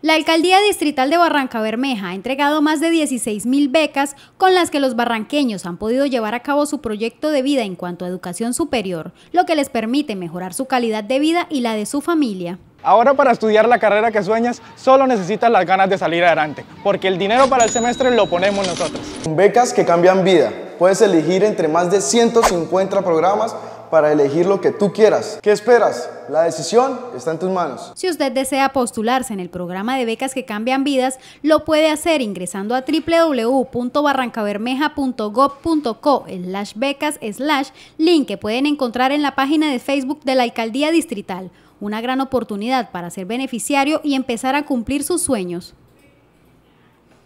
La Alcaldía Distrital de Barranca Bermeja ha entregado más de 16.000 becas con las que los barranqueños han podido llevar a cabo su proyecto de vida en cuanto a educación superior, lo que les permite mejorar su calidad de vida y la de su familia. Ahora para estudiar la carrera que sueñas, solo necesitas las ganas de salir adelante, porque el dinero para el semestre lo ponemos nosotros. Becas que cambian vida, Puedes elegir entre más de 150 programas para elegir lo que tú quieras. ¿Qué esperas? La decisión está en tus manos. Si usted desea postularse en el programa de becas que cambian vidas, lo puede hacer ingresando a www.barrancabermeja.gov.co las becas slash link que pueden encontrar en la página de Facebook de la Alcaldía Distrital. Una gran oportunidad para ser beneficiario y empezar a cumplir sus sueños.